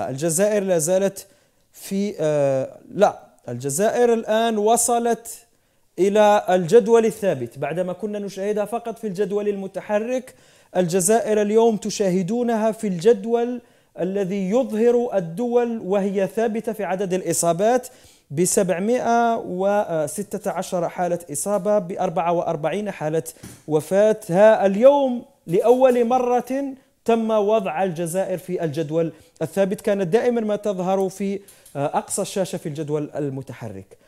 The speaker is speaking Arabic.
الجزائر لا زالت في آه، لا الجزائر الآن وصلت إلى الجدول الثابت بعدما كنا نشاهدها فقط في الجدول المتحرك الجزائر اليوم تشاهدونها في الجدول الذي يظهر الدول وهي ثابتة في عدد الإصابات ب 716 حالة إصابة ب 44 حالة وفاة ها اليوم لأول مرة تم وضع الجزائر في الجدول الثابت كانت دائما ما تظهر في آه، أقصى الشاشة في الجدول المتحرك